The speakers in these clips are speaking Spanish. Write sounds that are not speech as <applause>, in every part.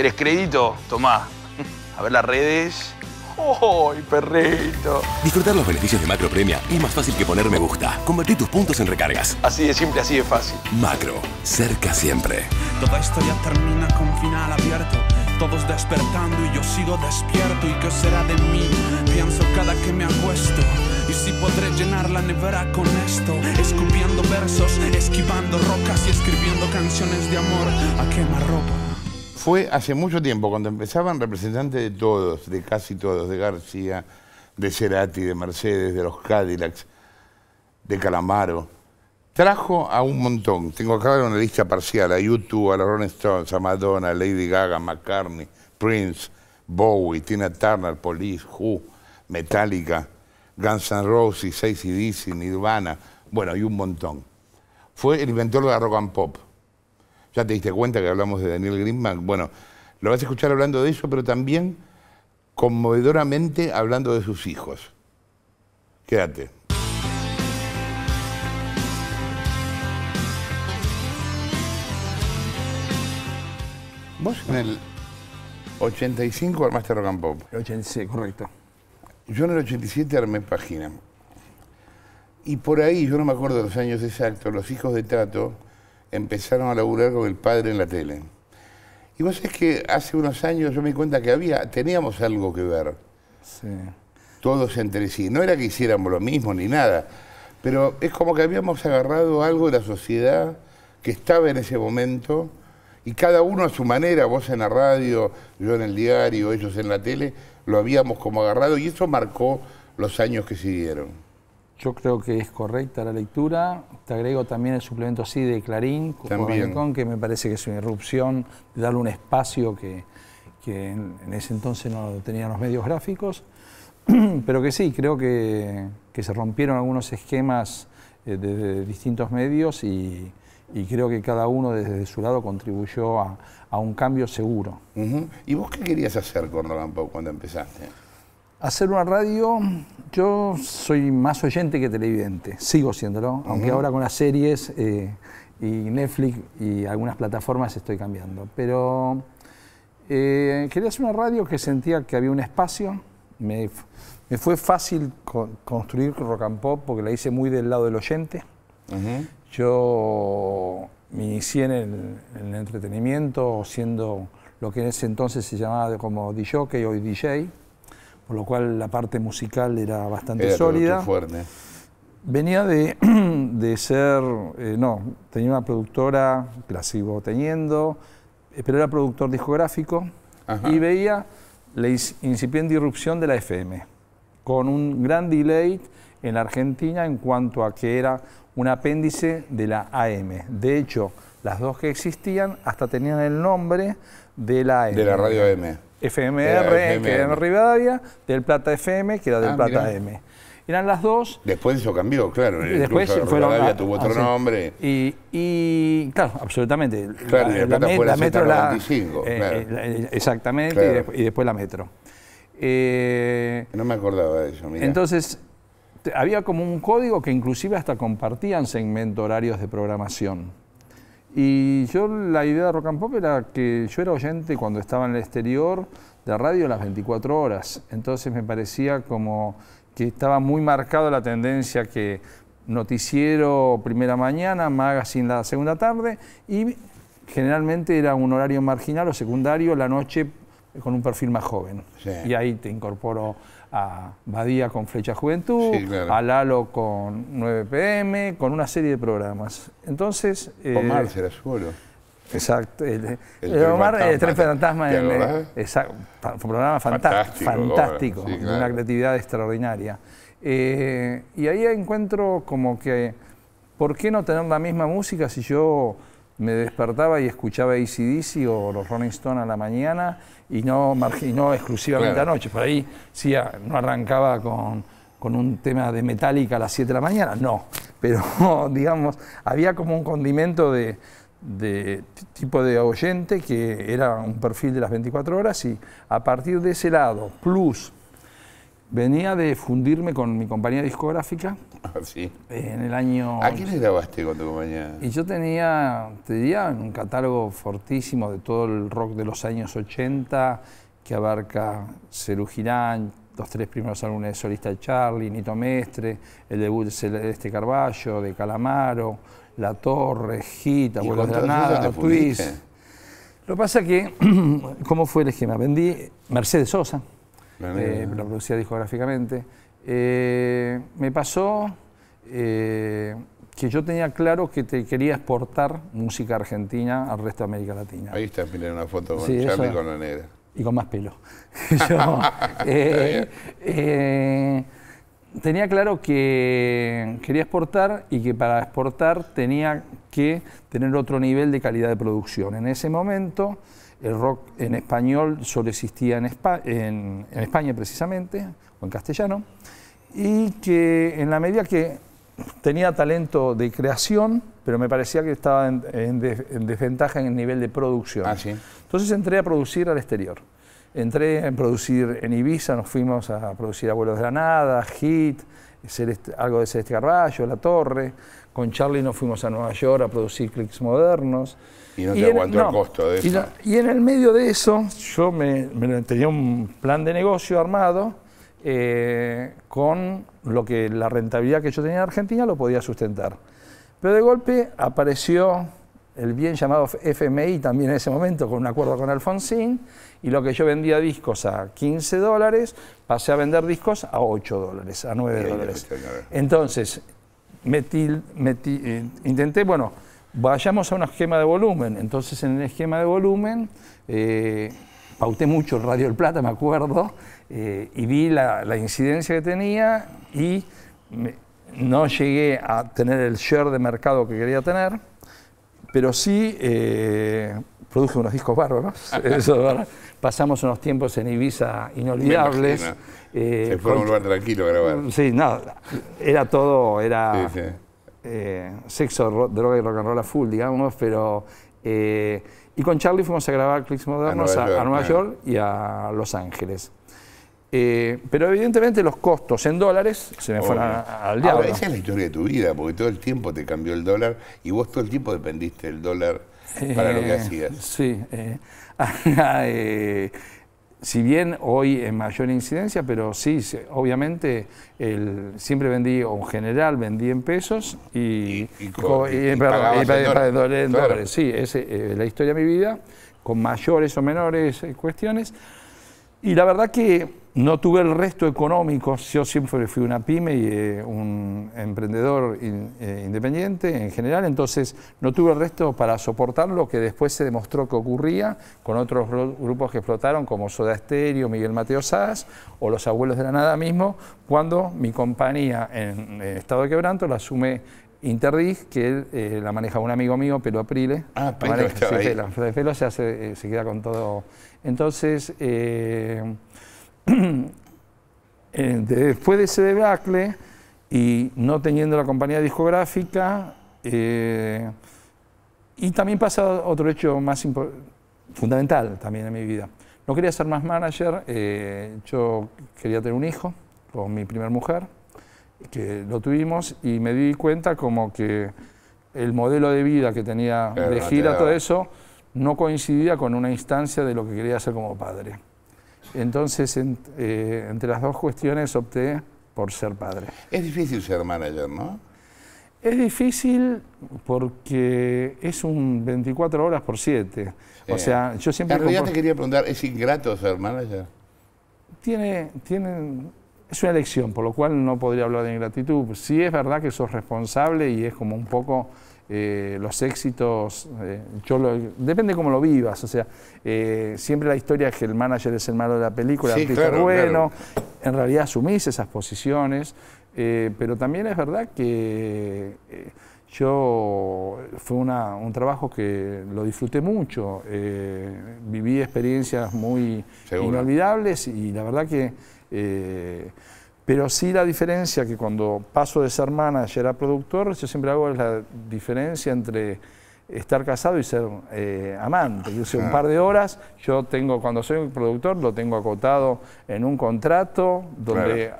¿Querés crédito? Tomá. A ver las redes. ¡Oh, perrito! Disfrutar los beneficios de Macro Premia es más fácil que poner me gusta. Convertir tus puntos en recargas. Así de simple, así de fácil. Macro, cerca siempre. Toda ya termina con final abierto. Todos despertando y yo sigo despierto. ¿Y qué será de mí? Pienso cada que me acuesto. Y si podré llenar la nevera con esto. Escupiendo versos, esquivando rocas y escribiendo canciones de amor a quemarropa fue hace mucho tiempo, cuando empezaban representantes de todos, de casi todos, de García, de Cerati, de Mercedes, de los Cadillacs, de Calamaro. Trajo a un montón. Tengo acá una lista parcial, a YouTube, a la Rolling Stones, a Madonna, Lady Gaga, McCartney, Prince, Bowie, Tina Turner, Police, Who, Metallica, Guns N' Roses, Seis y Nirvana, bueno, hay un montón. Fue el inventor de la rock and pop. Ya te diste cuenta que hablamos de Daniel Greenman. Bueno, lo vas a escuchar hablando de eso, pero también conmovedoramente hablando de sus hijos. Quédate. Vos en el 85 armaste Rock and Pop. El 86, correcto. Yo en el 87 armé Página. Y por ahí, yo no me acuerdo los años exactos, los hijos de trato empezaron a laburar con el padre en la tele. Y vos es que hace unos años yo me di cuenta que había, teníamos algo que ver. Sí. Todos entre sí. No era que hiciéramos lo mismo ni nada, pero es como que habíamos agarrado algo de la sociedad que estaba en ese momento y cada uno a su manera, vos en la radio, yo en el diario, ellos en la tele, lo habíamos como agarrado y eso marcó los años que siguieron. Yo creo que es correcta la lectura. Te agrego también el suplemento así de Clarín, con que me parece que es una irrupción de darle un espacio que, que en, ese entonces no tenían los medios gráficos. <clears throat> Pero que sí, creo que, se rompieron algunos esquemas eh, de, distintos medios y, creo que cada uno desde su lado contribuyó a, un cambio seguro. ¿Y vos qué querías hacer, Córdoba, cuando empezaste? Hacer una radio, yo soy más oyente que televidente, sigo siéndolo, aunque ahora con las series eh, y Netflix y algunas plataformas estoy cambiando. Pero eh, quería hacer una radio que sentía que había un espacio, me, fue fácil construir Rock and Pop porque la hice muy del lado del oyente. Yo me inicié en el, entretenimiento siendo lo que en ese entonces se llamaba como DJ, hoy DJ por lo cual la parte musical era bastante sólida. Fuerte. Venía de, <clears throat> ser, eh, no, tenía una productora que la sigo teniendo, eh, pero era productor discográfico y veía la incipiente irrupción de la FM, con un gran delay en la Argentina en cuanto a que era un apéndice de la AM. De hecho, las dos que existían hasta tenían el nombre de la AM. De la radio AM. FMR, eh, eh, que era en Rivadavia, del Plata FM, que era del ah, Plata M. Eran las dos. Después eso cambió, claro. después Rivadavia tuvo otro ah, nombre. Y, claro, absolutamente. Claro, la, Plata fue la, metro Exactamente, y, después, la metro. Eh, no me acordaba de eso, Mira. Entonces, había como un código que inclusive hasta compartían segmento horarios de programación. Y yo la idea de Rock and Pop era que yo era oyente cuando estaba en el exterior de radio las 24 horas. Entonces me parecía como que estaba muy marcada la tendencia que noticiero primera mañana, magazine la segunda tarde y generalmente era un horario marginal o secundario la noche con un perfil más joven. Y ahí te incorporo a Badía con Flecha Juventud, a Lalo con 9PM, con una serie de programas. Entonces... Eh, Omar será Exacto. Omar, el un programa fantástico, fantástico una creatividad extraordinaria. Eh, y ahí encuentro como que, ¿por qué no tener la misma música si yo me despertaba y escuchaba ACDC o los Rolling Stones a la mañana y no, marginó exclusivamente la noche. Por ahí sí, no arrancaba con, con un tema de Metallica a las 7 de la mañana, no. Pero, <laughs> digamos, había como un condimento de, de tipo de oyente que era un perfil de las 24 horas y a partir de ese lado, plus, venía de fundirme con mi compañía discográfica <laughs> Ah, en el año... ¿A quién le grabaste con tu compañía? Y yo tenía, te diría, un catálogo fortísimo de todo el rock de los años 80, que abarca Cerú Girán, los tres primeros álbumes de solista de Charlie, Nito Mestre, el debut de Este Carballo, de Calamaro, La Torre, Gita, Vuelos de la Twist. Lo que pasa que, <clears throat> ¿cómo fue el esquema? Vendí Mercedes Sosa, eh, la producía discográficamente, eh, me pasó eh, que yo tenía claro que te quería exportar música argentina al resto de América Latina. Ahí está, miren una foto con Charlie con la negra. Y con más pelo. <laughs> Eh, <laughs> tenía claro que quería exportar y que para exportar tenía que tener otro nivel de calidad de producción. En ese momento el rock en español solo existía en España precisamente, o en castellano, y que en la medida que tenía talento de creación, pero me parecía que estaba en, desventaja en el nivel de producción. Ah, Entonces entré a producir al exterior. Entré en producir en Ibiza, nos fuimos a producir Abuelos de la Nada, Hit, algo de Celeste Carballo, La Torre. Con Charlie nos fuimos a Nueva York a producir clics modernos. Y no te aguantó el costo de eso. Y, en el medio de eso, yo me, me tenía un plan de negocio armado eh, con lo que la rentabilidad que yo tenía en Argentina lo podía sustentar. Pero de golpe apareció el bien llamado FMI también en ese momento, con un acuerdo con Alfonsín, y lo que yo vendía discos a 15 dólares, pasé a vender discos a 8 dólares, a 9 dólares. Entonces, metí, metí, eh, intenté, bueno, vayamos a un esquema de volumen. Entonces, en el esquema de volumen, eh, pauté mucho el Radio El Plata, me acuerdo, eh, y vi la, incidencia que tenía y no llegué a tener el share de mercado que quería tener, pero sí eh, produje unos discos bárbaros. <laughs> Pasamos unos tiempos en Ibiza inolvidables. Eh, Se fue a un lugar tranquilo a grabar. Mm, sí, nada, era todo, era eh, sexo, droga y rock and roll a full, digamos, pero... Y con Charlie fuimos a grabar clips modernos a Nueva, York, y a Los Ángeles. Eh, pero evidentemente los costos en dólares se me fueron al diablo. esa es la historia de tu vida, porque todo el tiempo te cambió el dólar y vos todo el tiempo dependiste del dólar para lo que eh, hacías. Sí. Eh, <laughs> ah, eh si bien hoy en mayor incidencia, pero sí, obviamente el, siempre vendí, o en general vendí en pesos y, en dólares. Sí, es eh, la historia de mi vida, con mayores o menores eh, cuestiones. Y la verdad que no tuve el resto económico, yo siempre fui una pyme y eh, un emprendedor eh, independiente en general, entonces no tuve el resto para soportar lo que después se demostró que ocurría con otros grupos que explotaron como Soda Stereo, Miguel Mateo sas o Los Abuelos de la Nada mismo, cuando mi compañía en, eh, estado de quebranto la asume Interdig, que la maneja un amigo mío, Pelo Aprile. Ah, Pelo sí, Pelo, se queda con todo. Entonces... <clears throat> Eh, después de ese debacle y no teniendo la compañía discográfica, eh, y también pasa otro hecho más fundamental también en mi vida. No quería ser más manager, eh, yo quería tener un hijo con mi primera mujer, que lo tuvimos y me di cuenta como que el modelo de vida que tenía de gira, todo eso, no coincidía con una instancia de lo que quería hacer como padre. Entonces, eh, entre las dos cuestiones opté por ser padre. Es difícil ser manager, ¿no? Es difícil porque es un 24 horas por 7. O sea, yo siempre... En realidad te quería preguntar, ¿es ingrato ser manager? Tiene, es una elección, por lo cual no podría hablar de ingratitud. Sí es verdad que sos responsable y es como un poco eh, los éxitos, eh, yo depende cómo lo vivas, o sea, eh, siempre la historia es que el manager es el malo de la película, el bueno, en realidad asumís esas posiciones, pero también es verdad que yo fue un trabajo que lo disfruté mucho, viví experiencias muy inolvidables y la verdad que... Pero sí la diferencia que cuando paso de ser manager a productor, yo siempre hago es la diferencia entre estar casado y ser eh, amante. Yo un par de horas, yo tengo, cuando soy productor, lo tengo acotado en un contrato donde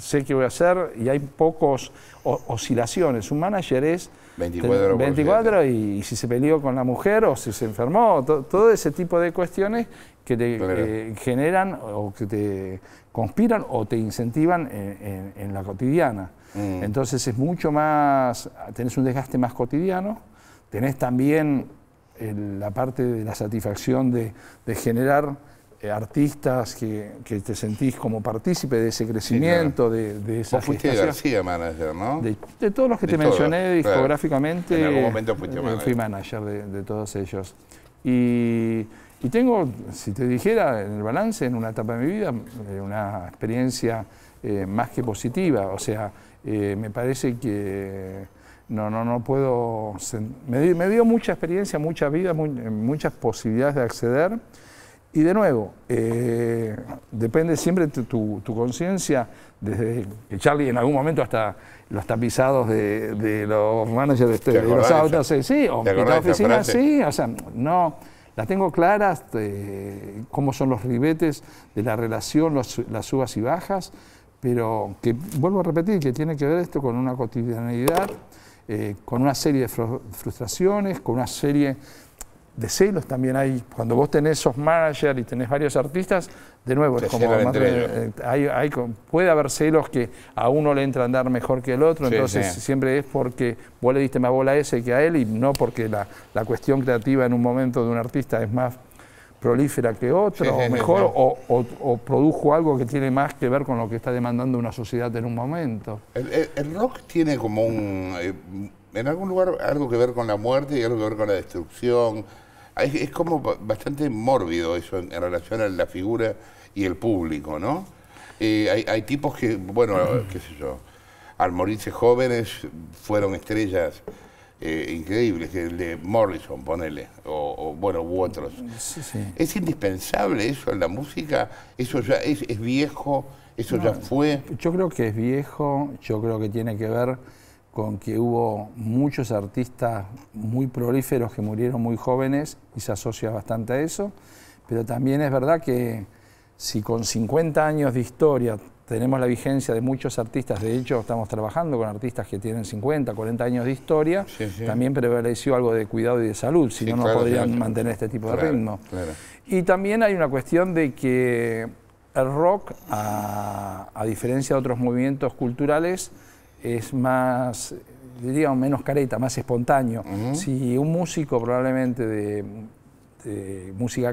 sé qué voy a hacer y hay pocos oscilaciones. Un manager es 24, 24 y, si se peleó con la mujer o si se enfermó, todo ese tipo de cuestiones que te eh, generan o que te conspiran o te incentivan en, la cotidiana. Mm. Entonces es mucho más, tenés un desgaste más cotidiano, tenés también la parte de la satisfacción de, generar eh, artistas que, te sentís como partícipe de ese crecimiento, de, de, esa ¿no? De, todos los que te mencioné discográficamente. En algún manager. Eh, fui manager de todos ellos. Y y tengo, si te dijera, en el balance, en una etapa de mi vida, eh, una experiencia eh, más que positiva. O sea, eh, me parece que no, no, no puedo... Me dio, me dio mucha experiencia, mucha vida, muchas posibilidades de acceder. Y de nuevo, depende siempre tu, conciencia, desde Charlie en algún momento hasta los tapizados de, los managers de, este, de los autos, sí, o de oficina, sí, o sea, no las tengo claras, eh, cómo son los ribetes de la relación, las subas y bajas, pero que vuelvo a repetir que tiene que ver esto con una cotidianidad, eh, con una serie de frustraciones, con una serie de celos también hay. Cuando vos tenés esos manager y tenés varios artistas, de nuevo, es como eh, hay, puede haber celos que a uno le entra a andar mejor que el otro, entonces siempre es porque vos le diste más bola a ese que a él y no porque la, la cuestión creativa en un momento de un artista es más prolífera que otro, o mejor, o, produjo algo que tiene más que ver con lo que está demandando una sociedad en un momento. el rock tiene como un... Eh, en algún lugar algo que ver con la muerte y algo que ver con la destrucción, es, como bastante mórbido eso en, relación a la figura y el público, ¿no? Eh, hay, tipos que, bueno, qué sé yo, al morirse jóvenes fueron estrellas eh, increíbles, el de Morrison, ponele, o, bueno, u otros. ¿Es indispensable eso en la música? ¿Eso ya es, viejo? ¿Eso ya fue? Yo creo que es viejo, yo creo que tiene que ver con que hubo muchos artistas muy prolíferos que murieron muy jóvenes y se asocia bastante a eso, pero también es verdad que si con 50 años de historia tenemos la vigencia de muchos artistas, de hecho estamos trabajando con artistas que tienen 50, 40 años de historia, también prevaleció algo de cuidado y de salud, si no, no podrían mantener este tipo de ritmo. Y también hay una cuestión de que el rock, a diferencia de otros movimientos culturales, es más, diría, menos careta, más espontáneo. Si un músico probablemente de, música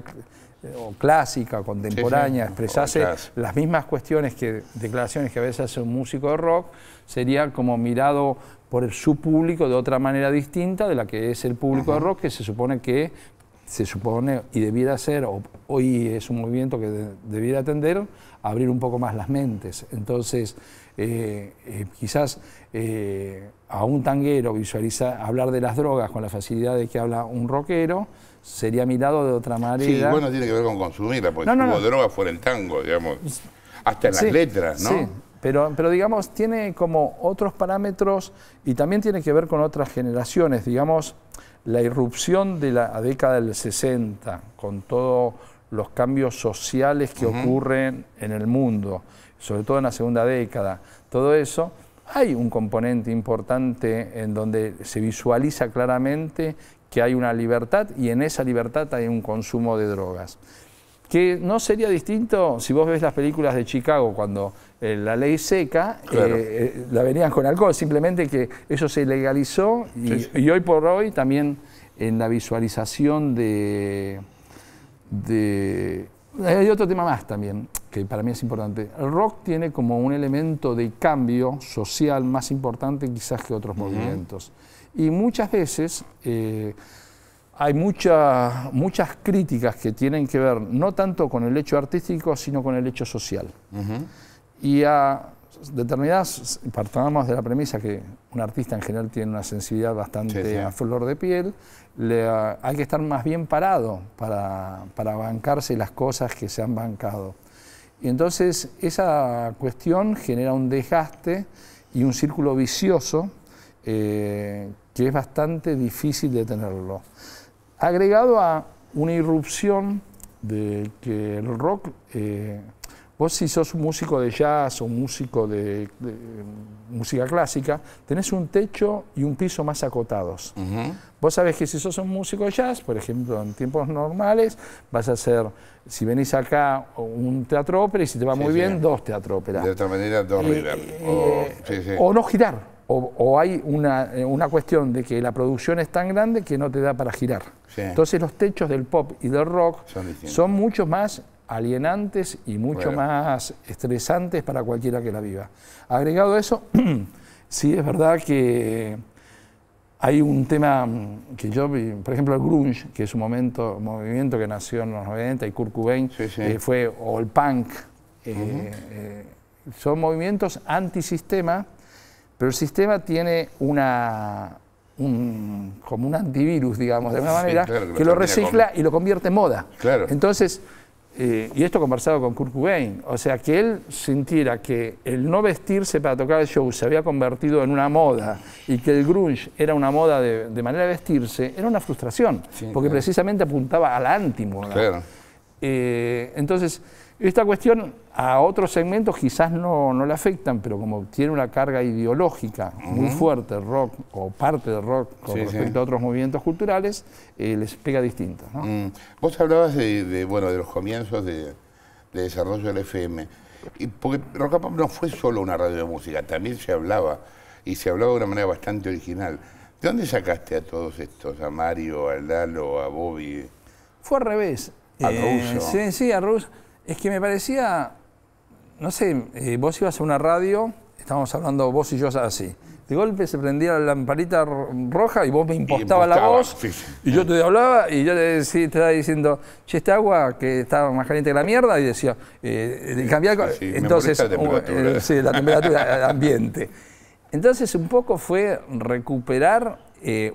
eh, o clásica, contemporánea, expresase las mismas cuestiones que declaraciones que a veces hace un músico de rock, sería como mirado por el, su público de otra manera distinta de la que es el público de rock, que se supone que se supone y debiera ser, o, hoy es un movimiento que debiera atender, abrir un poco más las mentes. Entonces, eh, eh, quizás eh, a un tanguero visualizar, hablar de las drogas con la facilidad de que habla un rockero, sería mirado de otra manera. Sí, bueno, tiene que ver con consumirla, porque no, si hubo droga fuera el tango, digamos, hasta en las letras, ¿no? Sí. Pero, pero, digamos, tiene como otros parámetros y también tiene que ver con otras generaciones. Digamos, la irrupción de la década del 60, con todos los cambios sociales que ocurren en el mundo sobre todo en la segunda década, todo eso, hay un componente importante en donde se visualiza claramente que hay una libertad y en esa libertad hay un consumo de drogas. Que no sería distinto si vos ves las películas de Chicago cuando eh, la ley seca, eh, eh, la venían con alcohol, simplemente que eso se legalizó y, hoy por hoy también en la visualización de... Hay otro tema más también, que para mí es importante. El rock tiene como un elemento de cambio social más importante quizás que otros movimientos. Y muchas veces eh, hay mucha, muchas críticas que tienen que ver no tanto con el hecho artístico, sino con el hecho social. Y a determinadas, partamos de la premisa que un artista en general tiene una sensibilidad bastante a flor de piel, le, hay que estar más bien parado para, para bancarse las cosas que se han bancado. Y entonces esa cuestión genera un desgaste y un círculo vicioso eh, que es bastante difícil de detenerlo. Agregado a una irrupción de que el rock eh, Vos si sos un músico de jazz o músico de, mm, música clásica, tenés un techo y un piso más acotados. Vos sabés que si sos un músico de jazz, por ejemplo, en tiempos normales, vas a hacer, si venís acá, un teatro ópera y si te va muy bien, dos teatro ópera. De otra manera, dos eh, rivers. Eh, eh, o, no girar. O, hay una, cuestión de que la producción es tan grande que no te da para girar. Entonces los techos del pop y del rock son, muchos más alienantes y mucho más estresantes para cualquiera que la viva. Agregado eso, <clears throat> sí es verdad que hay un tema mm, que yo, por ejemplo, el grunge, que es un momento, movimiento que nació en los 90 y Kurt eh, fue, o el punk, eh, eh, son movimientos antisistema, pero el sistema tiene una, como un antivirus, digamos, de una manera, que, lo recicla y lo convierte en moda. Claro. Entonces, eh, y esto conversado con Kurt Cobain, o sea, que él sintiera que el no vestirse para tocar el show se había convertido en una moda y que el grunge era una moda de, manera de vestirse, era una frustración, porque precisamente apuntaba a la antimoda. Eh, entonces, esta cuestión a otros segmentos quizás no, no le afectan, pero como tiene una carga ideológica muy fuerte, rock o parte de rock con respecto a otros movimientos culturales, eh, les pega distinto. Mm. Vos hablabas de, bueno, de los comienzos de, desarrollo del FM, y porque Rock Pop no fue solo una radio de música, también se hablaba, y se hablaba de una manera bastante original. ¿De dónde sacaste a todos estos, a Mario, a Lalo, a Bobby? Fue al revés. A eh, Sí, sí, a Russo. Es que me parecía, no sé, eh, vos ibas a una radio, estábamos hablando vos y yo así. De golpe se prendía la lamparita roja y vos me impostaba, la voz. Y yo te hablaba y yo te, decía, te estaba diciendo, che, este agua que estaba más caliente que la mierda. Y decía, eh, eh, cambiar. entonces, la temperatura. ambiente. Entonces, un poco fue recuperar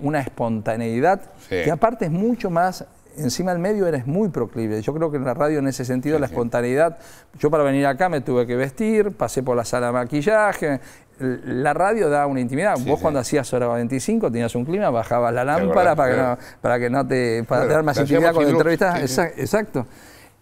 una espontaneidad que, aparte, es mucho más encima el medio eres muy proclive. Yo creo que en la radio en ese sentido la espontaneidad, yo para venir acá me tuve que vestir, pasé por la sala de maquillaje, la radio da una intimidad. Vos cuando hacías hora 25 tenías un clima, bajabas la lámpara para que, no, para que no te para tener más intimidad con la entrevista. Exacto.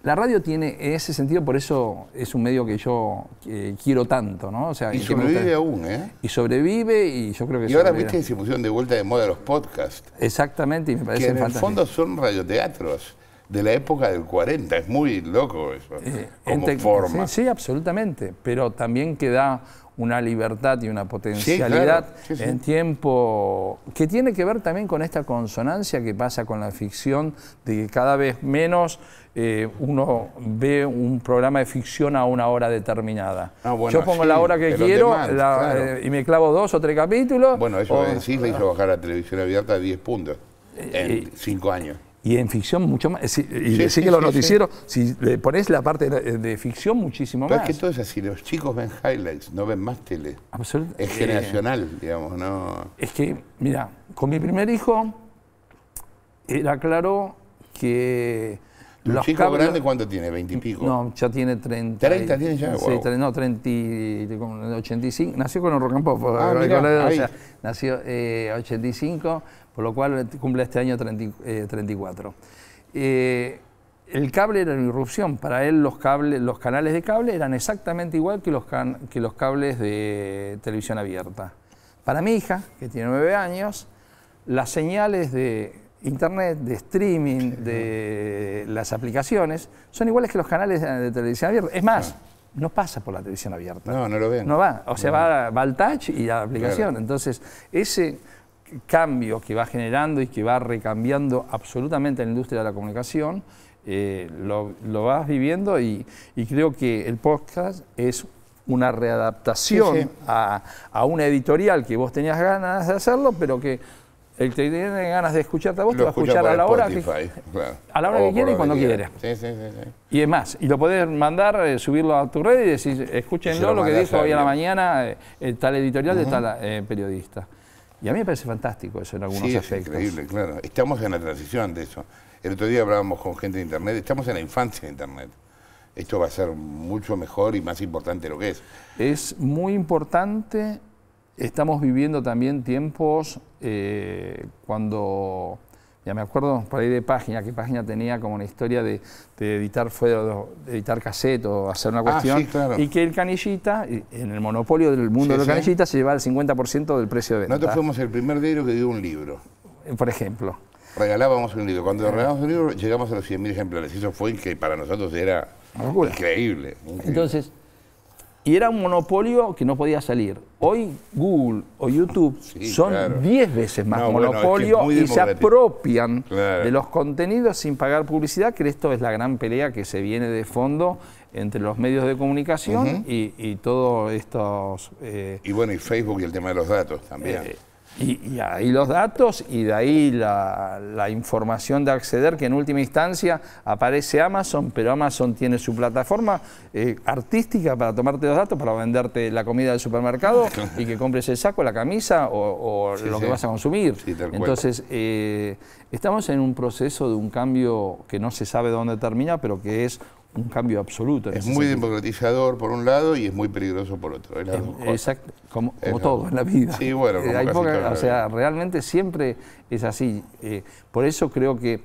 La radio tiene ese sentido, por eso es un medio que yo eh, quiero tanto, ¿no? O sea, y sobrevive aún, ¿eh? Y sobrevive y yo creo que... Y ahora viste que se pusieron de vuelta de moda los podcasts. Exactamente, y me parece Que en el fondo son radioteatros de la época del 40. Es muy loco eso, eh, como forma. Sí, absolutamente, pero también que da una libertad y una potencialidad en tiempo que tiene que ver también con esta consonancia que pasa con la ficción, de que cada vez menos eh, uno ve un programa de ficción a una hora determinada. Ah, Yo pongo la hora que quiero eh, y me clavo dos o tres capítulos. Bueno, eso en le hizo bajar la televisión abierta a 10 puntos en 5 años y en ficción mucho más. y decir que los noticieros, si le pones la parte de, ficción, muchísimo Pero más. Es que todo es así, los chicos ven highlights, no ven más tele. Absolutamente. Es eh, generacional, digamos, ¿no? Es que, mira, con mi primer hijo era claro que... ¿Un los chico grande cuánto tiene? ¿20 y pico? No, ya tiene 30. ¿30 tiene ya? Sí, no, 30, 85. Nació con el rock and pop. Ah, eh, mirá, o sea, nació eh, 85 por lo cual cumple este año 34. Eh, eh, el cable era una irrupción, para él los, cables, los canales de cable eran exactamente igual que los, que los cables de televisión abierta. Para mi hija, que tiene nueve años, las señales de internet, de streaming, de las aplicaciones, son iguales que los canales de, televisión abierta. Es más, no pasa por la televisión abierta. No, no lo ven. No va. O sea, va, al touch y a la aplicación. Entonces, ese cambio que va generando y que va recambiando absolutamente la industria de la comunicación, eh, lo, vas viviendo y, y, creo que el podcast es una readaptación A, una editorial que vos tenías ganas de hacerlo, pero que el que tiene ganas de escucharte a vos te va a escuchar a la, hora que, a la hora que y cuando quiera y es más, y lo puedes mandar, eh, subirlo a tu red y decir, escúchenlo lo, que dijo hoy a la mañana eh, tal editorial de tal periodista. Y a mí me parece fantástico eso en algunos sí, es Increíble, claro. Estamos en la transición de eso. El otro día hablábamos con gente de Internet, estamos en la infancia de Internet. Esto va a ser mucho mejor y más importante de lo que es. Es muy importante. Estamos viviendo también tiempos eh, cuando ya me acuerdo por ahí de página, que página tenía como una historia de, editar fue editar cassette o hacer una ah, cuestión. Y que el canillita, en el monopolio del mundo de los canillitas, se llevaba el 50% del precio de venta. Nosotros fuimos el primer diario que dio un libro. Eh, por ejemplo. Regalábamos un libro. Cuando regalábamos un libro llegamos a los 100.000 ejemplares. Eso fue que para nosotros era increíble, increíble. Entonces, y era un monopolio que no podía salir. Hoy Google o YouTube son 10 veces más monopolio y se apropian de los contenidos sin pagar publicidad, que esto es la gran pelea que se viene de fondo entre los medios de comunicación y, y todos estos... Eh, y bueno, y Facebook y el tema de los datos también. Eh, y, ahí los datos y de ahí la, la, información de acceder, que en última instancia aparece Amazon, pero Amazon tiene su plataforma eh, artística para tomarte los datos, para venderte la comida del supermercado y que compres el saco, la camisa o, lo que vas a consumir. Entonces, eh, estamos en un proceso de un cambio que no se sabe dónde termina, pero que es un cambio absoluto. Es muy democratizador por un lado y es muy peligroso por otro. exacto, como, todo en la vida. Sí, bueno, O sea, realmente siempre es así. Eh, por eso creo que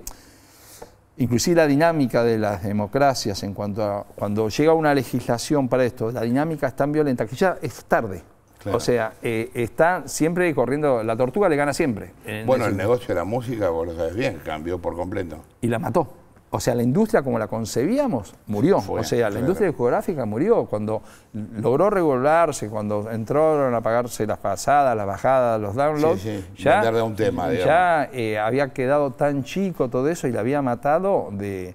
inclusive la dinámica de las democracias en cuanto a cuando llega una legislación para esto, la dinámica es tan violenta que ya es tarde. O sea, eh, está siempre corriendo, la tortuga le gana siempre. Bueno, el negocio de la música, vos lo sabes bien, cambió por completo. Y la mató o sea, la industria como la concebíamos murió. o sea, la industria discográfica murió cuando logró regularse, cuando entraron a pagarse las pasadas, las bajadas, los downloads. Sí, Ya, de un tema, ya eh, había quedado tan chico todo eso y la había matado de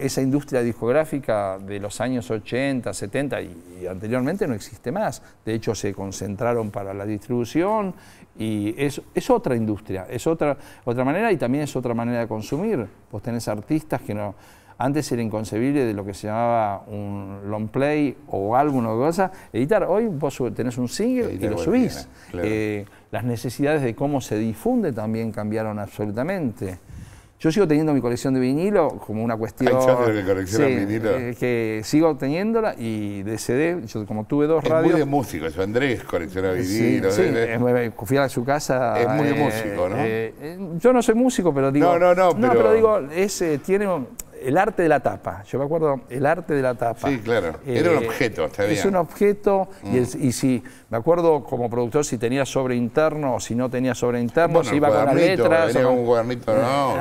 esa industria discográfica de los años 80, 70 y anteriormente no existe más. De hecho, se concentraron para la distribución y es, otra industria, es otra, otra manera y también es otra manera de consumir. Vos tenés artistas que no... Antes era inconcebible de lo que se llamaba un long play o álbum o cosa, editar. Hoy vos tenés un single y lo subís. Eh, las necesidades de cómo se difunde también cambiaron absolutamente. Yo sigo teniendo mi colección de vinilo como una cuestión. de. que vinilo. Eh, que sigo teniéndola y de CD, yo como tuve dos radios. ¿eh? Es muy de músico, eso Andrés colecciona vinilo. Sí, sí. fui a su casa. Es muy de eh, músico, ¿no? yo no soy músico, pero digo. No, no, no, no, pero digo, es, tiene el arte de la tapa. Yo me acuerdo, el arte de la tapa. Sí, claro. Era un eh, objeto, está bien. Es un objeto, mm. y, si, me acuerdo como productor si tenía sobre interno o si no tenía sobre interno, si iba con las letras. tenía un no. Eh,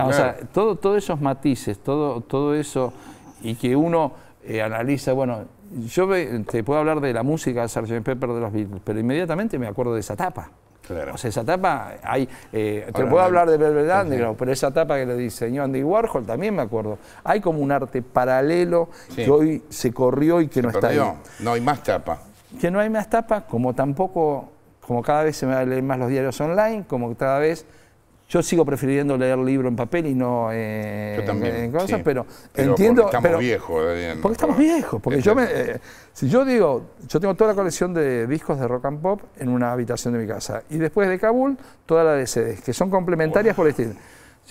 o sea, todo, todos esos matices, todo, todo eso, y que uno eh, analiza, bueno, yo te puedo hablar de la música de Sgt. Pepper de los Beatles, pero inmediatamente me acuerdo de esa tapa. O sea, esa tapa, hay, eh, te puedo hablar de Velvet pero esa tapa que le diseñó Andy Warhol también me acuerdo. Hay como un arte paralelo que hoy se corrió y que no está ahí. No hay más tapa. Que no hay más tapa, como tampoco, como cada vez se me leer más los diarios online, como cada vez yo sigo prefiriendo leer libro en papel y no eh, en cosas, pero, entiendo. Porque estamos viejos, Porque estamos viejos. Porque yo me, eh, si yo digo, yo tengo toda la colección de discos de rock and pop en una habitación de mi casa. Y después de Kabul, toda la de CDs, que son complementarias por el estilo.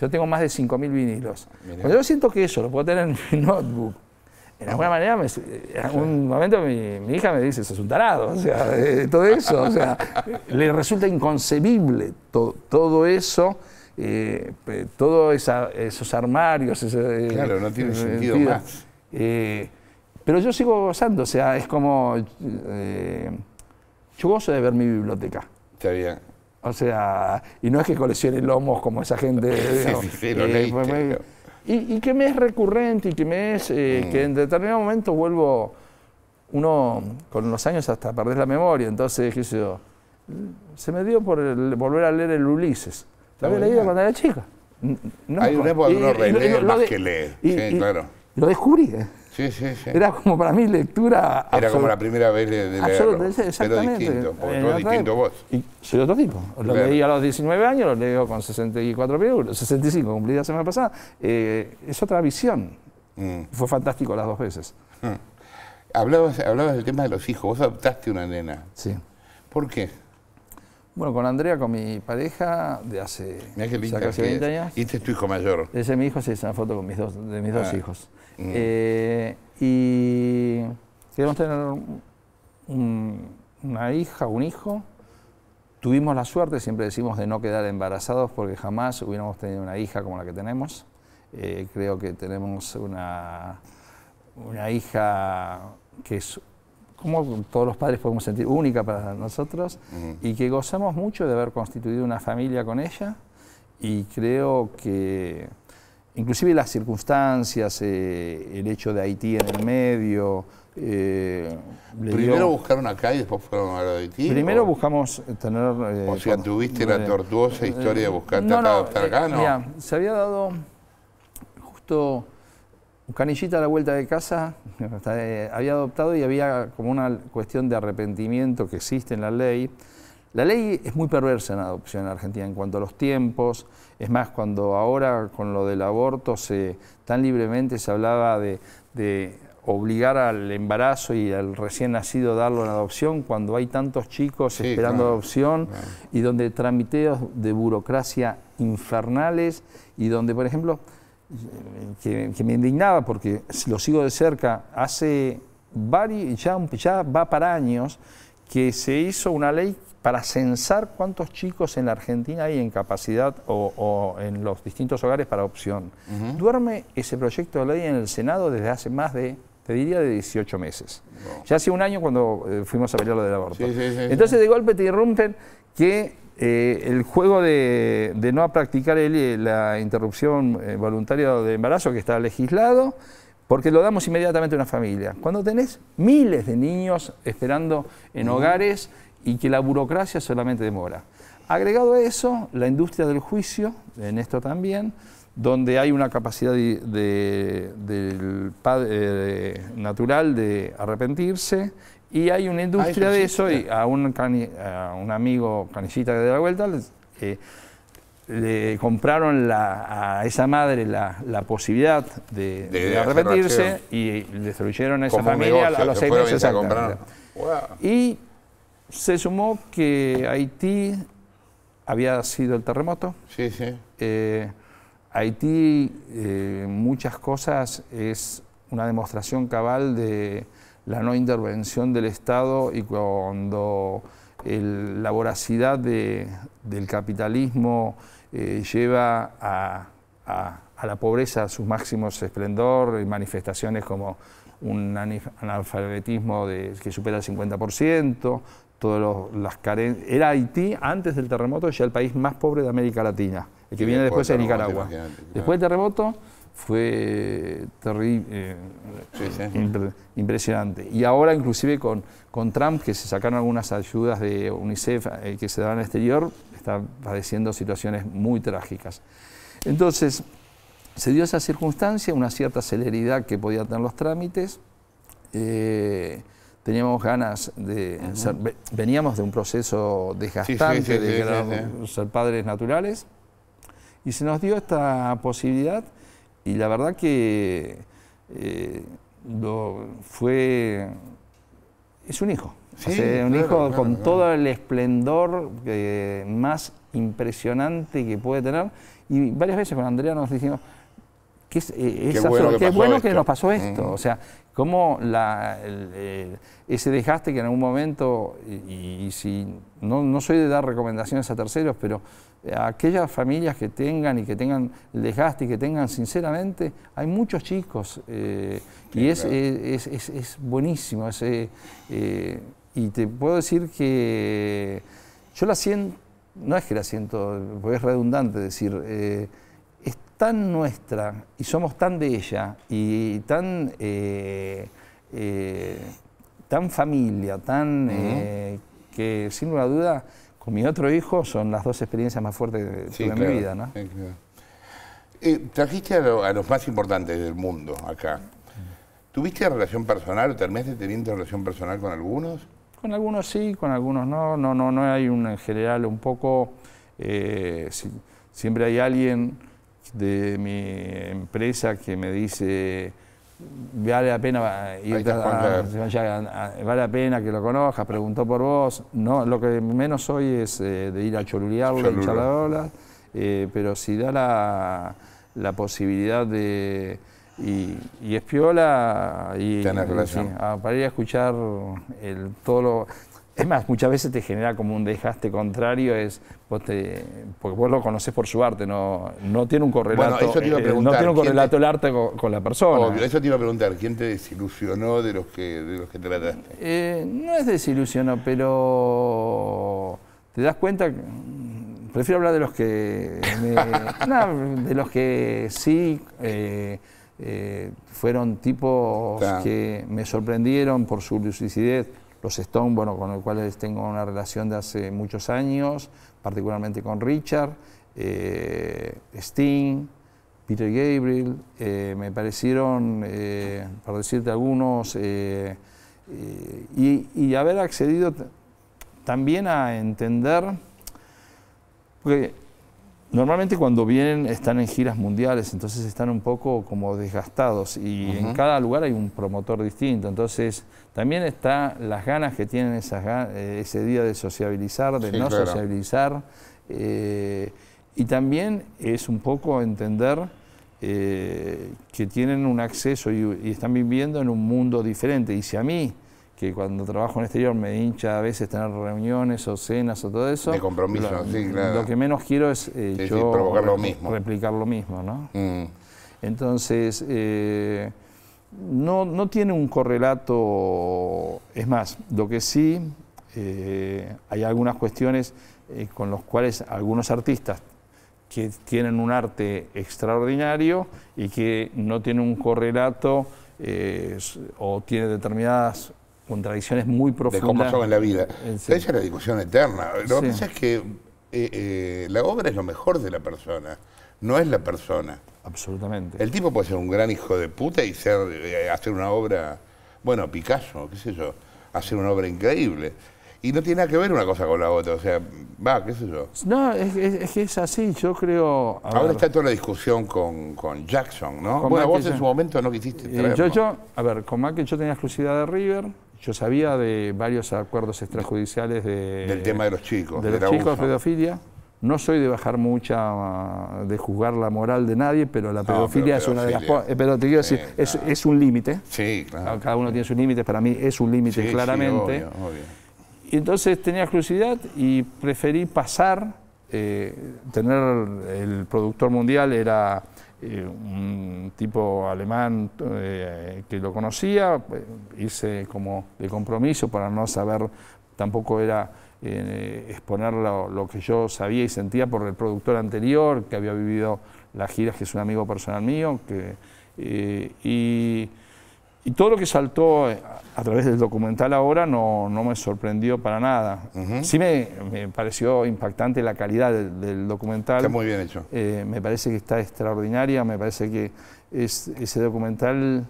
Yo tengo más de 5.000 vinilos. yo siento que eso lo puedo tener en mi notebook en alguna manera, en eh, algún momento mi, hija me dice, es un tarado, o sea, <laughs> eh, todo eso, o sea, le resulta inconcebible todo eso, eh, todos esos armarios. claro, no tiene sentido más. pero yo sigo gozando, o sea, es como, yo gozo de ver mi biblioteca. Está bien. O sea, y no es que coleccione lomos como esa gente. <laughs> Y, y, que me es recurrente y que me es, eh, mm. que en determinado momento vuelvo, uno con los años hasta perder la memoria, entonces, qué se me dio por volver a leer el Ulises. La había leído cuando era chica. Hay una época que uno relee más que lee, sí, claro. Lo descubrí. ¿eh? Sí, sí, sí. Era como para mí lectura... Era como la primera vez de, de leerlo, pero distinto, eh, distinto vos. Y soy otro tipo. Lo leí a los 19 años, lo leo con 64 euros, 65, cumplí la semana pasada. Eh, es otra visión. Mm. Fue fantástico las dos veces. Mm. Hablabas, hablabas del tema de los hijos. Vos adoptaste una nena. Sí. ¿Por qué? Bueno, con Andrea, con mi pareja de hace casi 20 años. ¿Y este es tu hijo mayor? Ese es mi hijo, sí, es una foto con mis dos, de mis dos ah. hijos. Mm. Eh, y queremos tener una hija, un hijo. Tuvimos la suerte, siempre decimos, de no quedar embarazados porque jamás hubiéramos tenido una hija como la que tenemos. Eh, creo que tenemos una, una hija que es como todos los padres podemos sentir única para nosotros y que gozamos mucho de haber constituido una familia con ella y creo que inclusive las circunstancias, eh, el hecho de Haití en el medio. Eh, ¿Primero buscaron acá y después fueron a Haití? Primero buscamos tener... Eh, o sea, tuviste la tortuosa historia de buscar no, acá, no, acá, se había dado justo Canillita a la vuelta de casa <laughs> eh, había adoptado y había como una cuestión de arrepentimiento que existe en la ley. La ley es muy perversa en la adopción en Argentina en cuanto a los tiempos. Es más, cuando ahora con lo del aborto se, tan libremente se hablaba de, obligar al embarazo y al recién nacido a darlo en adopción cuando hay tantos chicos esperando adopción y donde trámiteos de burocracia infernales y donde, por ejemplo, que, me indignaba porque lo sigo de cerca, hace varios, ya, va para años que se hizo una ley para censar cuántos chicos en la Argentina hay en capacidad o, en los distintos hogares para opción. Duerme ese proyecto de ley en el Senado desde hace más de, te diría, de 18 meses. Ya hace un año cuando eh, fuimos a pelear lo del aborto. Entonces de golpe te irrumpen que eh, el juego de, no practicar eh, la interrupción eh, voluntaria de embarazo que está legislado, porque lo damos inmediatamente a una familia. Cuando tenés miles de niños esperando en hogares y que la burocracia solamente demora. Agregado a eso, la industria del juicio, en esto también, donde hay una capacidad del padre, natural de arrepentirse y hay una industria de eso y a un, a un amigo canicita de la vuelta eh, le compraron a esa madre la, posibilidad de, de, y destruyeron a esa familia a los seis meses. Y se sumó que Haití había sido el terremoto. Sí, sí. Eh, Haití, eh, muchas cosas, es una demostración cabal de la no intervención del Estado y cuando la voracidad del capitalismo eh, lleva a, la pobreza a su máximo esplendor manifestaciones como un analfabetismo que supera el 50%, todas las Era Haití antes del terremoto ya el país más pobre de América Latina. El que viene después es Nicaragua. Después del terremoto fue terrible, eh, impresionante. Y ahora inclusive con, con, Trump, que se sacaron algunas ayudas de UNICEF eh, que se dan al exterior, ...están padeciendo situaciones muy trágicas. Entonces, se dio esa circunstancia, una cierta celeridad que podían tener los trámites. Eh, teníamos ganas de veníamos de un proceso desgastante de ser padres naturales y se nos dio esta posibilidad y la verdad que eh, fue, es un hijo. un hijo con todo el esplendor eh, más impresionante que puede tener. Y varias veces con Andrea nos dijimos, qué, es, eh, bueno, que, nos pasó esto. O sea, cómo la, ese dejaste que en algún momento, y, si no soy de dar recomendaciones a terceros, pero aquellas familias que tengan y que tengan el desgaste y que tengan, sinceramente, hay muchos chicos eh, y es, buenísimo. Eh, eh, y te puedo decir que yo la siento, no es que la siento, porque es redundante decir, es tan nuestra y somos tan de ella y tan, tan familia, tan que sin duda con mi otro hijo son las dos experiencias más fuertes que tuve mi vida. ¿no? Sí, claro. Eh, trajiste a, los más importantes del mundo acá. ¿Tuviste relación personal o terminaste teniendo relación personal con algunos? Con algunos sí, con algunos no. No, no, no hay un en general un poco. Eh, siempre hay alguien de mi empresa que me dice vale la pena eh, vale la pena que lo conozcas, preguntó por vos. No, lo que menos hoy es eh, de ir a cholulearla y eh, pero si da la, posibilidad de y, espiola y, ah, para ir a escuchar el, todo lo es más, muchas veces te genera como un dejaste contrario, es porque vos lo conoces por su arte, no, no tiene un correlato, eh, no tiene correlato el arte con, la persona. Obvio, eso te iba a preguntar, ¿quién te desilusionó de los que, de los que trataste? Eh, no es desilusionó, pero te das cuenta, prefiero hablar de los que, <laughs> de los que sí... Eh, eh, fueron tipos que me sorprendieron por su lucidez, los Stone, bueno, con el cuales tengo una relación de hace muchos años, particularmente con Richard, eh, Sting, Peter Gabriel, eh, me parecieron, eh, para decirte algunos, eh, y, haber accedido también a entender, porque Normalmente cuando vienen están en giras mundiales, entonces están un poco como desgastados y en cada lugar hay un promotor distinto, entonces también está las ganas que tienen esas, eh, ese día de sociabilizar, de no sociabilizar eh, y también es un poco entender eh, que tienen un acceso y, y están viviendo en un mundo diferente y si a mí que cuando trabajo en el exterior me hincha a veces tener reuniones o cenas o todo eso. De compromiso, lo, sí, claro. Lo que menos quiero es eh, yo provocar lo mismo. replicar lo mismo, ¿no? Mm. Entonces, eh, no, tiene un correlato, es más, lo que sí, eh, hay algunas cuestiones con las cuales algunos artistas que tienen un arte extraordinario y que no tienen un correlato o tiene determinadas contradicciones muy profundas. De cómo son en la vida. Esa es la discusión eterna. Lo que pasa es que eh, eh, la obra es lo mejor de la persona, no es la persona. Absolutamente. El tipo puede ser un gran hijo de puta y ser, eh, hacer una obra, bueno, Picasso, qué sé yo, hacer una obra increíble. Y no tiene nada que ver una cosa con la otra, o sea, va, qué sé yo. No, es, que es, así, yo creo... Ahora está toda la discusión con, Jackson, ¿no? bueno, vos en su momento no quisiste traer. Yo, yo, a ver, con Mac yo tenía exclusividad de River, yo sabía de varios acuerdos extrajudiciales de, del tema de los chicos. De, de los chicos pedofilia. No soy de bajar mucha, de juzgar la moral de nadie, pero la pedofilia, es una de las... pero te quiero decir, es, un límite. Sí, claro. Cada uno tiene su límite, para mí es un límite claramente. Y entonces tenía curiosidad y preferí pasar, eh, tener el productor mundial, era un tipo alemán eh, que lo conocía, eh, hice como de compromiso para no saber, tampoco era eh, exponer lo, que yo sabía y sentía por el productor anterior, que había vivido las giras, que es un amigo personal mío, que, y y todo lo que saltó eh, a través del documental ahora no, me sorprendió para nada. Sí me, pareció impactante la calidad del, documental. Está muy bien hecho. Eh, me parece que está extraordinaria, me parece que es, ese documental,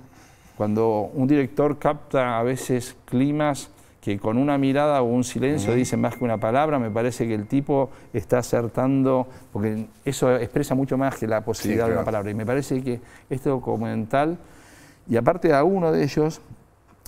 cuando un director capta a veces climas que con una mirada o un silencio dicen más que una palabra, me parece que el tipo está acertando, porque eso expresa mucho más que la posibilidad de una palabra. Y me parece que este documental... Y aparte a uno de ellos,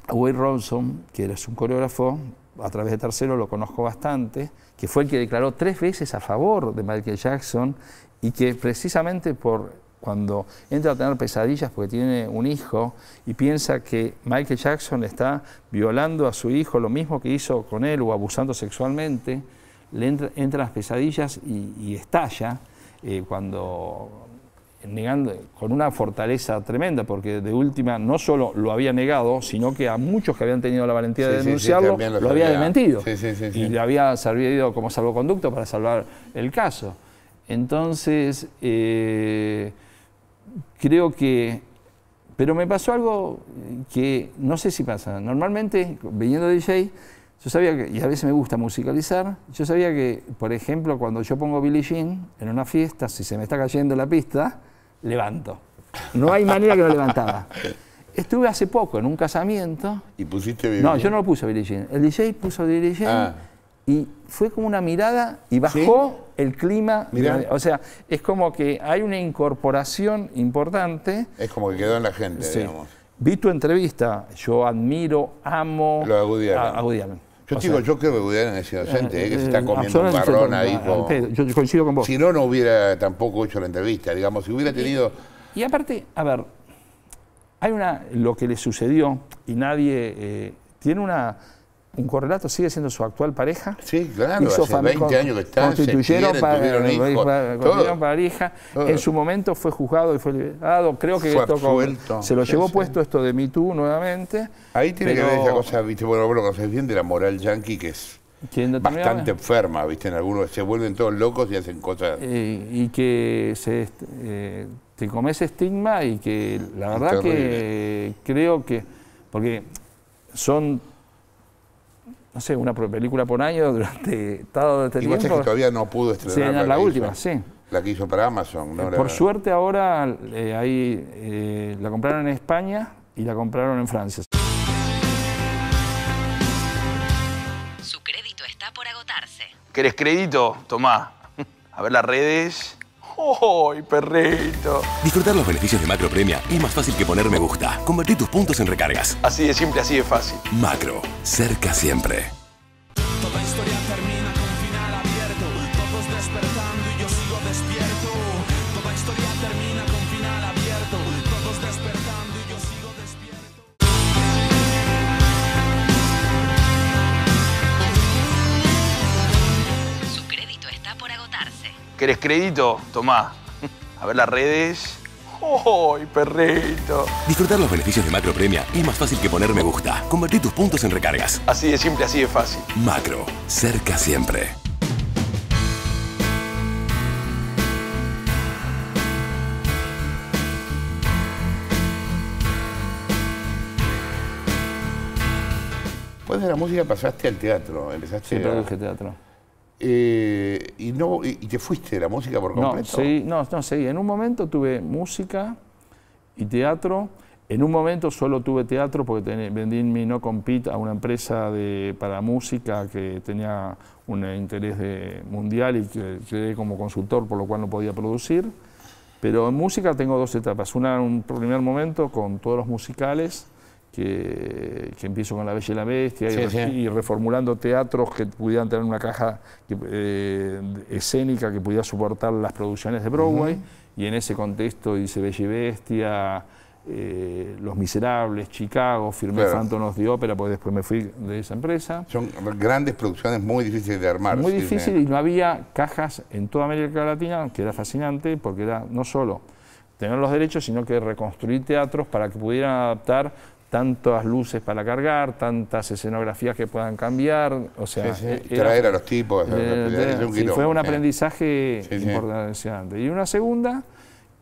a Wade Robson, que era un coreógrafo, a través de tercero lo conozco bastante, que fue el que declaró tres veces a favor de Michael Jackson y que precisamente por cuando entra a tener pesadillas porque tiene un hijo y piensa que Michael Jackson está violando a su hijo lo mismo que hizo con él o abusando sexualmente, le entra, las pesadillas y, estalla eh, cuando negando con una fortaleza tremenda, porque de última no solo lo había negado, sino que a muchos que habían tenido la valentía de denunciarlo, lo, había desmentido. y le había servido como salvoconducto para salvar el caso. Entonces, eh, creo que... Pero me pasó algo que no sé si pasa. Normalmente, viniendo de DJ, yo sabía que, y a veces me gusta musicalizar, yo sabía que, por ejemplo, cuando yo pongo Billie Jean en una fiesta, si se me está cayendo la pista, levanto. No hay manera que lo levantaba. <laughs> Estuve hace poco en un casamiento. ¿Y pusiste No, yo no lo puse Billie El DJ puso Billie ah. y fue como una mirada y bajó el clima. O sea, es como que hay una incorporación importante. Es como que quedó en la gente, Vi tu entrevista. Yo admiro, amo lo a yo digo, yo creo que hubieran sido inocente, eh, eh, que se eh, está comiendo un marrón ahí. Yo coincido con vos. Si no, no hubiera tampoco hecho la entrevista, digamos, si hubiera tenido... Y, aparte, a ver, hay una, lo que le sucedió y nadie... tiene una un correlato sigue siendo su actual pareja. Sí, claro, hizo hace 20 años que están, constituyeron se para, pareja. En su momento fue juzgado y fue liberado. Creo que fue se lo llevó puesto esto de Me nuevamente. Ahí tiene que ver esa cosa, viste, bueno, vos lo conocés bien de la moral yankee que es bastante enferma, viste, en algunos se vuelven todos locos y hacen cosas. Eh, y que se, eh, te comes estigma y que la verdad que creo que, porque son no sé, una película por año durante <laughs> todo este tiempo. Y que todavía no pudo estrenar. Sí, la, última, sí. La que hizo para Amazon, eh, por suerte ahora eh, eh, la compraron en España y la compraron en Francia. Su crédito está por agotarse. ¿Querés crédito? Tomá. <laughs> A ver las redes. ¡Ay, perrito! Disfrutar los beneficios de Macro Premia es más fácil que poner me gusta. Convertir tus puntos en recargas. Así de simple, así de fácil. Macro, cerca siempre. ¿Querés crédito? Tomá. A ver las redes. ¡Ay, perrito! Disfrutar los beneficios de Macro Premia es más fácil que poner me gusta. Convertir tus puntos en recargas. Así de simple, así de fácil. Macro, cerca siempre. Después de la música pasaste al teatro, empezaste Sí, a... teatro. Eh, y, no, y, te fuiste de la música por completo? No, sí no, no, En un momento tuve música y teatro. En un momento solo tuve teatro porque vendí mi No Compete a una empresa de, para música que tenía un interés mundial y que quedé como consultor, por lo cual no podía producir. Pero en música tengo dos etapas. Una, un primer momento con todos los musicales que, empiezo con La Bella y la Bestia y, reformulando teatros que pudieran tener una caja eh, escénica que pudiera soportar las producciones de Broadway. Y en ese contexto hice Bella y Bestia, eh, Los Miserables, Chicago, firmé fantonos de Ópera, porque después me fui de esa empresa. Son grandes producciones muy difíciles de armar. Muy difícil y no había cajas en toda América Latina, que era fascinante, porque era no solo tener los derechos, sino que reconstruir teatros para que pudieran adaptar tantas luces para cargar, tantas escenografías que puedan cambiar, o sea... Eh, traer a los tipos, fue un aprendizaje importante. Y una segunda,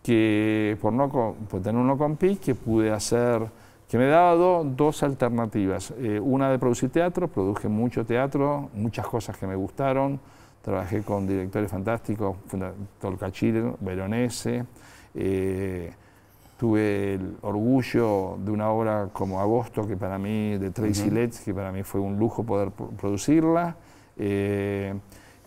que por, no, tener uno con pi que pude hacer, que me daba dado dos alternativas. Eh, una de producir teatro, produje mucho teatro, muchas cosas que me gustaron, trabajé con directores fantásticos, Tolcachir, Veronese... Eh, tuve el orgullo de una obra como Agosto, que para mí, de Tracy uh que para mí fue un lujo poder producirla. Eh,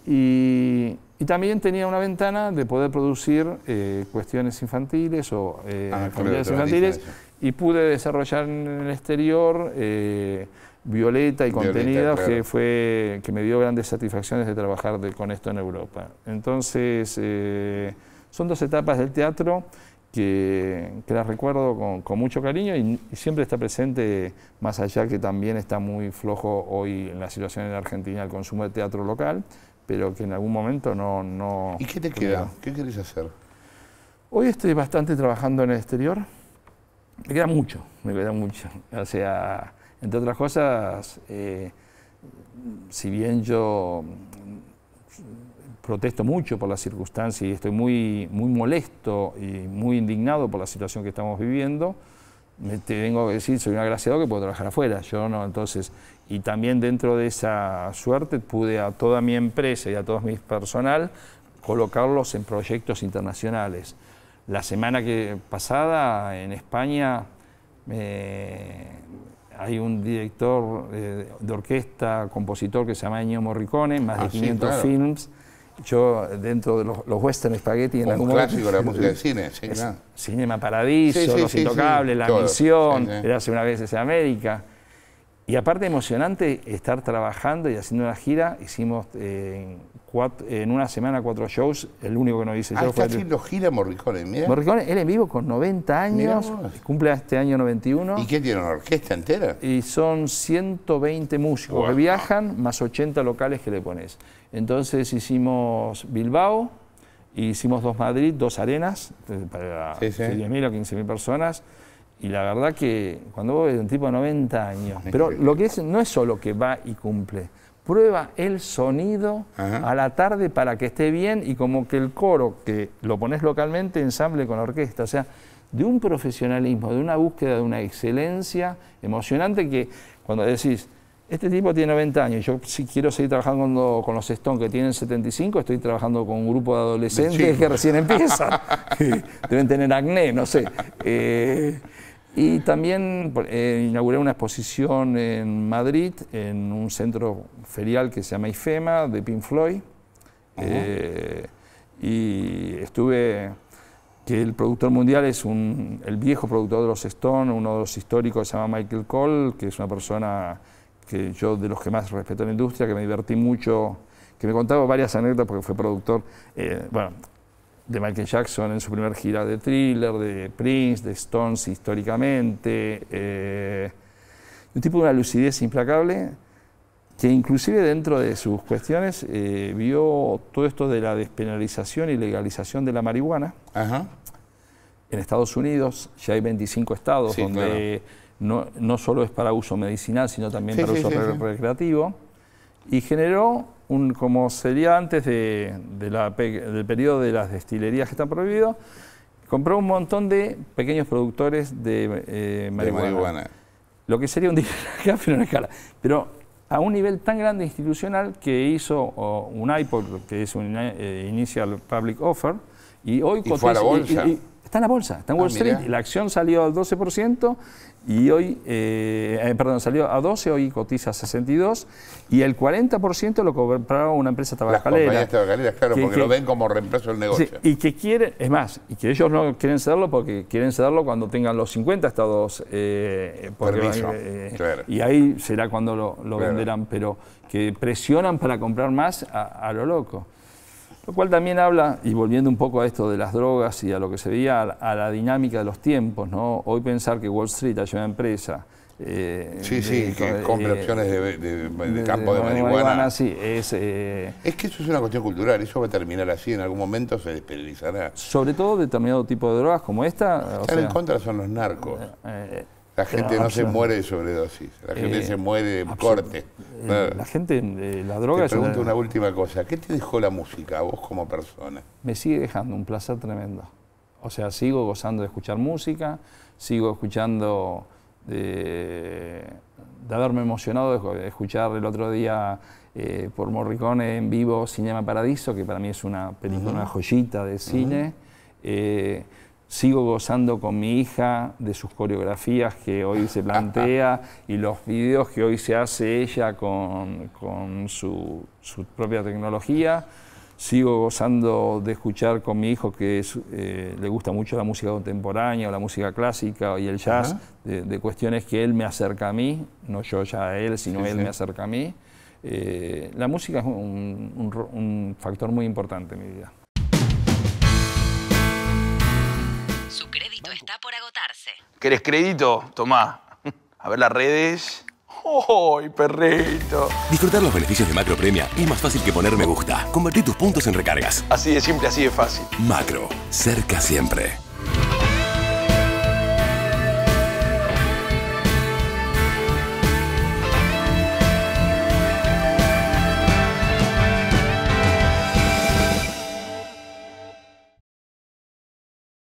y, también tenía una ventana de poder producir eh, cuestiones infantiles o eh, ah, infantiles y pude desarrollar en el exterior eh, Violeta y contenido que fue que me dio grandes satisfacciones de trabajar con esto en Europa. Entonces son dos etapas del teatro que, las recuerdo con, mucho cariño y, siempre está presente, más allá que también está muy flojo hoy en la situación en Argentina el consumo de teatro local, pero que en algún momento no... no ¿Y qué te queda? ¿Qué querés hacer? Hoy estoy bastante trabajando en el exterior. Me queda mucho, me queda mucho. O sea, entre otras cosas, eh, si bien yo protesto mucho por la circunstancia y estoy muy, muy molesto y muy indignado por la situación que estamos viviendo. Me tengo que decir, soy un agraciado que puedo trabajar afuera, yo no, entonces, y también dentro de esa suerte pude a toda mi empresa y a todo mi personal colocarlos en proyectos internacionales. La semana que, pasada en España hay un director eh, de orquesta, compositor que se llama Ennio Morricone, más de 500 ah, films yo dentro de los, los western spaghetti en un clásico de la música de <laughs> cine sí, Cinema Paradiso Los Intocables La Misión era hace una vez en América y aparte emocionante estar trabajando y haciendo una gira, hicimos eh, en una semana cuatro shows, el único que no hice ah, haciendo gira Morricone, mira. Morricone, él en vivo con 90 años, cumple este año 91. ¿Y qué tiene, una orquesta entera? Y son 120 músicos que viajan, más 80 locales que le pones. Entonces hicimos Bilbao, hicimos dos Madrid, dos arenas, eh, para 10.000 o 15.000 personas. Y la verdad que cuando vos ves un tipo de 90 años, pero lo que es, no es solo que va y cumple, prueba el sonido a la tarde para que esté bien y como que el coro que lo pones localmente ensamble con la orquesta. O sea, de un profesionalismo, de una búsqueda de una excelencia emocionante que cuando decís, este tipo tiene 90 años, yo si quiero seguir trabajando con, los Stone que tienen 75, estoy trabajando con un grupo de adolescentes que recién empiezan, <laughs> <laughs> deben tener acné, no sé. Eh, y también eh, inauguré una exposición en Madrid, en un centro ferial que se llama IFEMA, de Pink Floyd. Eh, y estuve, que el productor mundial es un, el viejo productor de los Stones, uno de los históricos se llama Michael Cole, que es una persona que yo de los que más respeto en la industria, que me divertí mucho, que me contaba varias anécdotas porque fue productor. Eh, bueno, de Michael Jackson en su primera gira de thriller, de Prince, de Stones históricamente. Eh, un tipo de una lucidez implacable que inclusive dentro de sus cuestiones eh, vio todo esto de la despenalización y legalización de la marihuana. En Estados Unidos ya hay 25 estados donde no, solo es para uso medicinal, sino también para uso recreativo. Y generó como sería antes del periodo de las destilerías que están prohibidas, compró un montón de pequeños productores de, eh, marihuana, Lo que sería un <laughs> dinero pero escala. Pero a un nivel tan grande institucional que hizo un IPO, que es un eh, Initial Public Offer, y hoy cotiza, Está en la bolsa, está en ah, Wall Street. La acción salió al 12% y hoy, eh, eh, perdón, salió a 12, hoy cotiza a 62 y el 40% lo compraba una empresa tabacalera. Las compañías tabacaleras, claro, porque lo ven como reemplazo del negocio. y que quiere, es más, y que ellos no quieren cederlo porque quieren cederlo cuando tengan los 50 estados. Eh, eh porque, Y ahí será cuando lo, venderán, pero que presionan para comprar más a, a lo loco. Lo cual también habla, y volviendo un poco a esto de las drogas y a lo que se veía, a la dinámica de los tiempos, ¿no? Hoy pensar que Wall Street haya una empresa eh, sí, sí, que compra eh, opciones de, campo de, marihuana. sí, es, eh, es que eso es una cuestión cultural, eso va a terminar así, en algún momento se despenalizará. Sobre todo determinado tipo de drogas como esta. Están en contra son los narcos. La gente no se muere de sobredosis, la gente eh, se muere de corte. Eh, la gente, eh, la droga... Te pregunto una... última cosa, ¿qué te dejó la música a vos como persona? Me sigue dejando un placer tremendo. O sea, sigo gozando de escuchar música, sigo escuchando de, haberme emocionado de escuchar el otro día por Morricone en vivo Cinema Paradiso, que para mí es una película, una joyita de cine sigo gozando con mi hija de sus coreografías que hoy se plantea y los videos que hoy se hace ella con, su, propia tecnología. Sigo gozando de escuchar con mi hijo que eh, le gusta mucho la música contemporánea o la música clásica y el jazz, de, cuestiones que él me acerca a mí, no yo ya a él, sino él me acerca a mí. Eh, la música es un factor muy importante en mi vida. Su crédito está por agotarse. ¿Querés crédito? Tomá. A ver las redes. ¡Ay, perrito! Disfrutar los beneficios de Macro Premia es más fácil que poner me gusta. Convertir tus puntos en recargas. Así de simple, así de fácil. Macro. Cerca siempre.